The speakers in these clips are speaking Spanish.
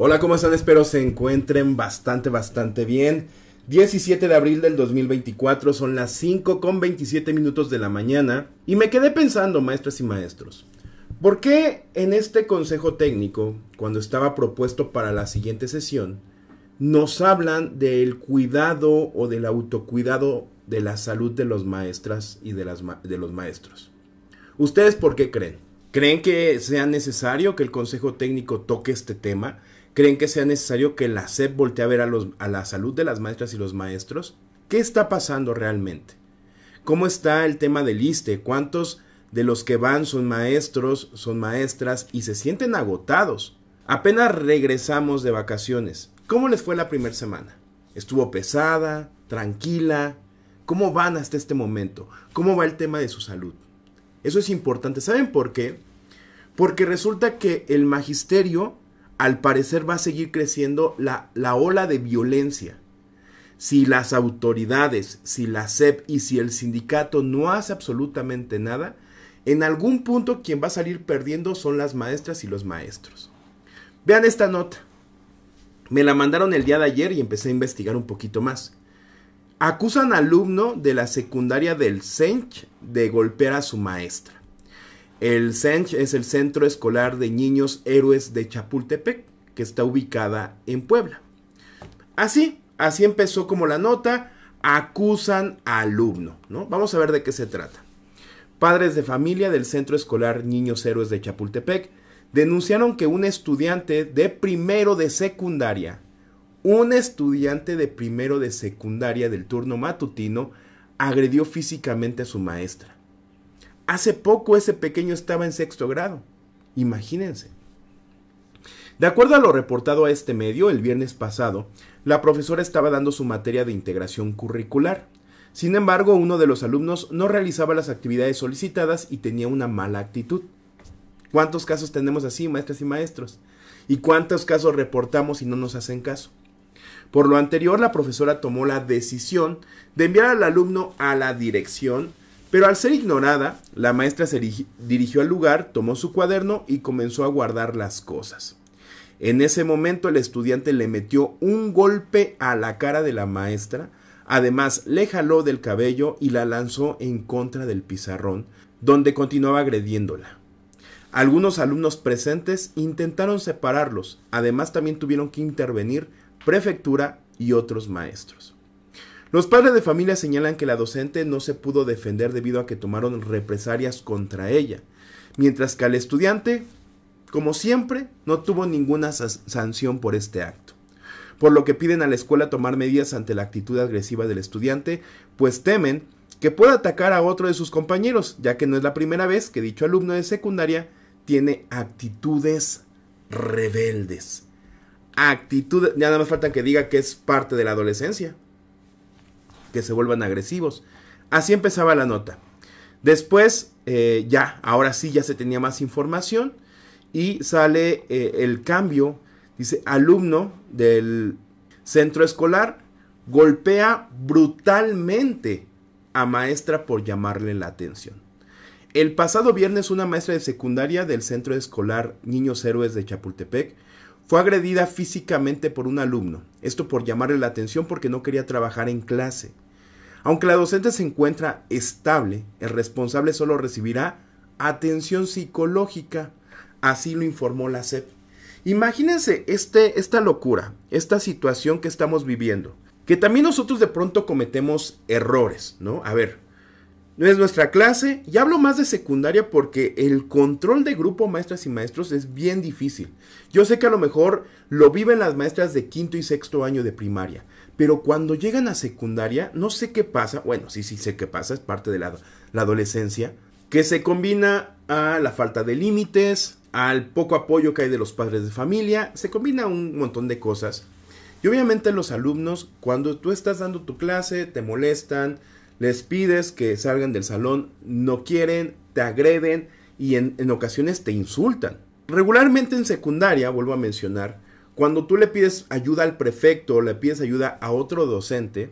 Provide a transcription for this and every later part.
Hola, ¿cómo están? Espero se encuentren bastante, bastante bien. 17 de abril del 2024, son las 5 con 27 minutos de la mañana. Y me quedé pensando, maestras y maestros, ¿por qué en este consejo técnico, cuando estaba propuesto para la siguiente sesión, nos hablan del cuidado o del autocuidado de la salud de los maestras y de, de los maestros? ¿Ustedes por qué creen? ¿Creen que sea necesario que el consejo técnico toque este tema? ¿Creen que sea necesario que la SEP voltee a ver a, la salud de las maestras y los maestros? ¿Qué está pasando realmente? ¿Cómo está el tema del ISTE? ¿Cuántos de los que van son maestros, son maestras y se sienten agotados? Apenas regresamos de vacaciones. ¿Cómo les fue la primera semana? ¿Estuvo pesada? ¿Tranquila? ¿Cómo van hasta este momento? ¿Cómo va el tema de su salud? Eso es importante. ¿Saben por qué? Porque resulta que el magisterio al parecer va a seguir creciendo la, la ola de violencia. Si las autoridades, si la SEP y si el sindicato no hace absolutamente nada, en algún punto quien va a salir perdiendo son las maestras y los maestros. Vean esta nota. Me la mandaron el día de ayer y empecé a investigar un poquito más. Acusan alumno de la secundaria del Sench de golpear a su maestra. El CENCH es el Centro Escolar de Niños Héroes de Chapultepec, que está ubicada en Puebla. Así, así empezó como la nota, acusan a alumno, ¿no? Vamos a ver de qué se trata. Padres de familia del Centro Escolar Niños Héroes de Chapultepec denunciaron que un estudiante de primero de secundaria, un estudiante de primero de secundaria del turno matutino, agredió físicamente a su maestra. Hace poco ese pequeño estaba en sexto grado. Imagínense. De acuerdo a lo reportado a este medio el viernes pasado, la profesora estaba dando su materia de integración curricular. Sin embargo, uno de los alumnos no realizaba las actividades solicitadas y tenía una mala actitud. ¿Cuántos casos tenemos así, maestras y maestros? ¿Y cuántos casos reportamos y no nos hacen caso? Por lo anterior, la profesora tomó la decisión de enviar al alumno a la dirección pero al ser ignorada, la maestra se dirigió al lugar, tomó su cuaderno y comenzó a guardar las cosas. En ese momento el estudiante le metió un golpe a la cara de la maestra, además le jaló del cabello y la lanzó en contra del pizarrón, donde continuaba agrediéndola. Algunos alumnos presentes intentaron separarlos, además también tuvieron que intervenir prefectura y otros maestros. Los padres de familia señalan que la docente no se pudo defender debido a que tomaron represalias contra ella, mientras que al estudiante, como siempre, no tuvo ninguna sanción por este acto. Por lo que piden a la escuela tomar medidas ante la actitud agresiva del estudiante, pues temen que pueda atacar a otro de sus compañeros, ya que no es la primera vez que dicho alumno de secundaria tiene actitudes rebeldes. Actitudes, ya nada más falta que diga que es parte de la adolescencia que se vuelvan agresivos. Así empezaba la nota. Después, eh, ya, ahora sí, ya se tenía más información y sale eh, el cambio. Dice, alumno del centro escolar golpea brutalmente a maestra por llamarle la atención. El pasado viernes una maestra de secundaria del centro escolar Niños Héroes de Chapultepec fue agredida físicamente por un alumno, esto por llamarle la atención porque no quería trabajar en clase. Aunque la docente se encuentra estable, el responsable solo recibirá atención psicológica, así lo informó la SEP. Imagínense este, esta locura, esta situación que estamos viviendo, que también nosotros de pronto cometemos errores, ¿no? A ver, no es nuestra clase. Y hablo más de secundaria porque el control de grupo maestras y maestros es bien difícil. Yo sé que a lo mejor lo viven las maestras de quinto y sexto año de primaria, pero cuando llegan a secundaria, no sé qué pasa, bueno, sí, sí sé qué pasa, es parte de la, la adolescencia, que se combina a la falta de límites, al poco apoyo que hay de los padres de familia, se combina un montón de cosas. Y obviamente los alumnos, cuando tú estás dando tu clase, te molestan, les pides que salgan del salón, no quieren, te agreden y en, ocasiones te insultan. Regularmente en secundaria, vuelvo a mencionar, cuando tú le pides ayuda al prefecto o le pides ayuda a otro docente,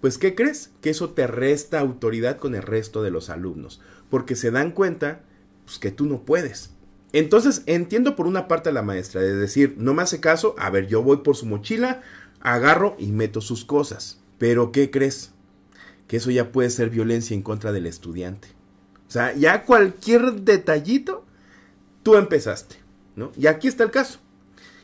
pues ¿qué crees? Que eso te resta autoridad con el resto de los alumnos, porque se dan cuenta pues, que tú no puedes. Entonces entiendo por una parte a la maestra de decir, no me hace caso, a ver, yo voy por su mochila, agarro y meto sus cosas. Pero ¿qué crees? que eso ya puede ser violencia en contra del estudiante. O sea, ya cualquier detallito, tú empezaste, ¿no? Y aquí está el caso.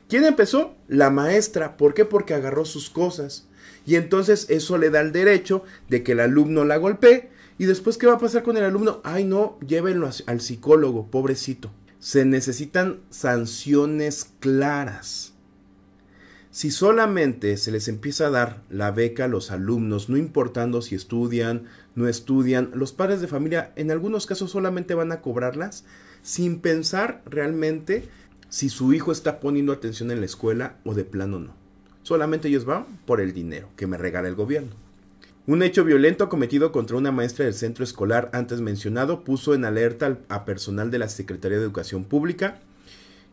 ¿Quién empezó? La maestra. ¿Por qué? Porque agarró sus cosas. Y entonces eso le da el derecho de que el alumno la golpee. Y después, ¿qué va a pasar con el alumno? Ay, no, llévenlo al psicólogo, pobrecito. Se necesitan sanciones claras. Si solamente se les empieza a dar la beca a los alumnos, no importando si estudian, no estudian, los padres de familia en algunos casos solamente van a cobrarlas sin pensar realmente si su hijo está poniendo atención en la escuela o de plano no. Solamente ellos van por el dinero que me regala el gobierno. Un hecho violento cometido contra una maestra del centro escolar antes mencionado puso en alerta a personal de la Secretaría de Educación Pública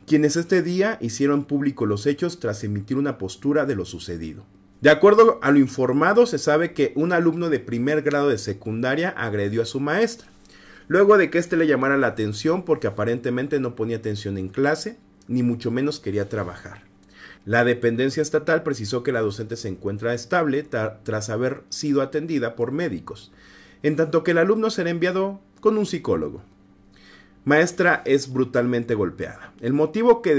quienes este día hicieron público los hechos tras emitir una postura de lo sucedido. De acuerdo a lo informado, se sabe que un alumno de primer grado de secundaria agredió a su maestra, luego de que éste le llamara la atención porque aparentemente no ponía atención en clase, ni mucho menos quería trabajar. La dependencia estatal precisó que la docente se encuentra estable tras haber sido atendida por médicos, en tanto que el alumno será enviado con un psicólogo maestra es brutalmente golpeada. El motivo que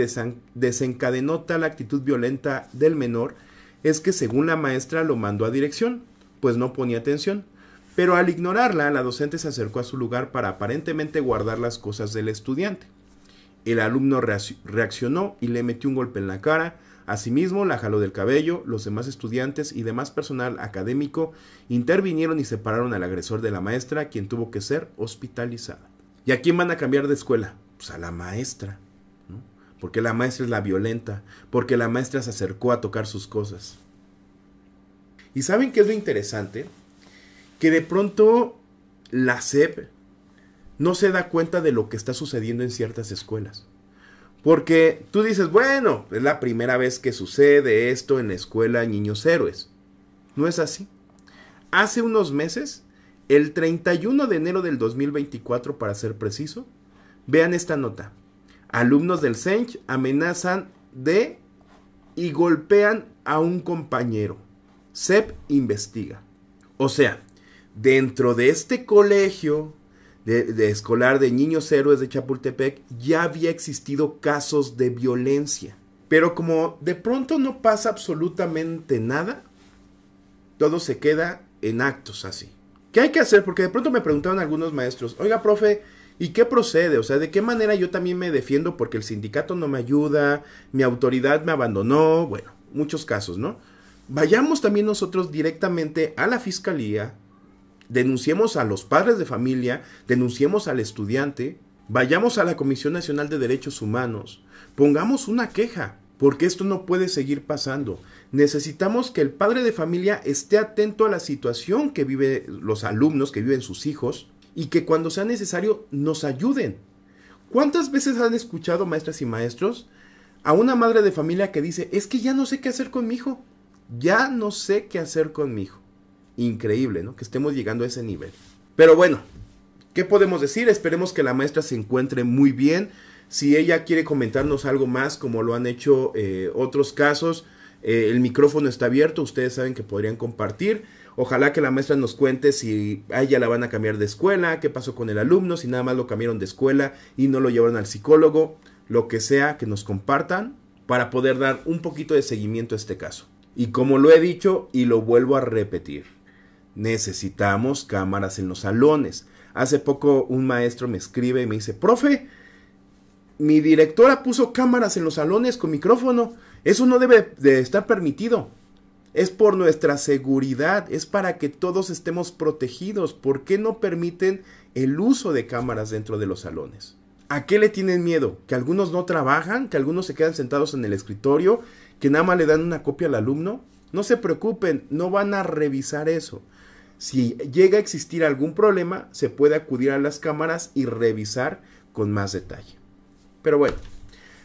desencadenó tal actitud violenta del menor es que según la maestra lo mandó a dirección, pues no ponía atención. Pero al ignorarla, la docente se acercó a su lugar para aparentemente guardar las cosas del estudiante. El alumno reaccionó y le metió un golpe en la cara, Asimismo, la jaló del cabello, los demás estudiantes y demás personal académico intervinieron y separaron al agresor de la maestra, quien tuvo que ser hospitalizada. ¿Y a quién van a cambiar de escuela? Pues a la maestra, Porque la maestra es la violenta, porque la maestra se acercó a tocar sus cosas. ¿Y saben qué es lo interesante? Que de pronto la SEP no se da cuenta de lo que está sucediendo en ciertas escuelas. Porque tú dices, bueno, es la primera vez que sucede esto en la escuela Niños Héroes. No es así. Hace unos meses el 31 de enero del 2024, para ser preciso, vean esta nota. Alumnos del CENCH amenazan de y golpean a un compañero. CEP investiga. O sea, dentro de este colegio de, escolar de niños héroes de Chapultepec ya había existido casos de violencia. Pero como de pronto no pasa absolutamente nada, todo se queda en actos así. ¿Qué hay que hacer? Porque de pronto me preguntaron algunos maestros, oiga, profe, ¿y qué procede? O sea, ¿de qué manera yo también me defiendo porque el sindicato no me ayuda, mi autoridad me abandonó? Bueno, muchos casos, ¿no? Vayamos también nosotros directamente a la fiscalía, denunciemos a los padres de familia, denunciemos al estudiante, vayamos a la Comisión Nacional de Derechos Humanos, pongamos una queja porque esto no puede seguir pasando. Necesitamos que el padre de familia esté atento a la situación que viven los alumnos, que viven sus hijos, y que cuando sea necesario nos ayuden. ¿Cuántas veces han escuchado maestras y maestros a una madre de familia que dice, es que ya no sé qué hacer con mi hijo, ya no sé qué hacer con mi hijo? Increíble, ¿no? Que estemos llegando a ese nivel. Pero bueno, ¿qué podemos decir? Esperemos que la maestra se encuentre muy bien si ella quiere comentarnos algo más, como lo han hecho eh, otros casos, eh, el micrófono está abierto, ustedes saben que podrían compartir. Ojalá que la maestra nos cuente si a ella la van a cambiar de escuela, qué pasó con el alumno, si nada más lo cambiaron de escuela y no lo llevaron al psicólogo, lo que sea que nos compartan para poder dar un poquito de seguimiento a este caso. Y como lo he dicho y lo vuelvo a repetir, necesitamos cámaras en los salones. Hace poco un maestro me escribe y me dice, profe, mi directora puso cámaras en los salones con micrófono. Eso no debe de estar permitido. Es por nuestra seguridad, es para que todos estemos protegidos. ¿Por qué no permiten el uso de cámaras dentro de los salones? ¿A qué le tienen miedo? ¿Que algunos no trabajan? ¿Que algunos se quedan sentados en el escritorio? ¿Que nada más le dan una copia al alumno? No se preocupen, no van a revisar eso. Si llega a existir algún problema, se puede acudir a las cámaras y revisar con más detalle. Pero bueno,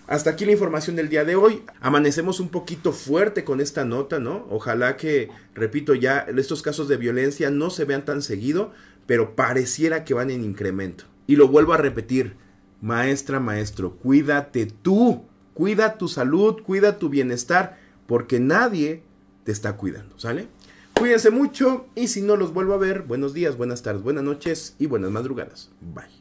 hasta aquí la información del día de hoy. Amanecemos un poquito fuerte con esta nota, ¿no? Ojalá que, repito, ya estos casos de violencia no se vean tan seguido, pero pareciera que van en incremento. Y lo vuelvo a repetir, maestra, maestro, cuídate tú, cuida tu salud, cuida tu bienestar, porque nadie te está cuidando, ¿sale? Cuídense mucho y si no los vuelvo a ver, buenos días, buenas tardes, buenas noches y buenas madrugadas. Bye.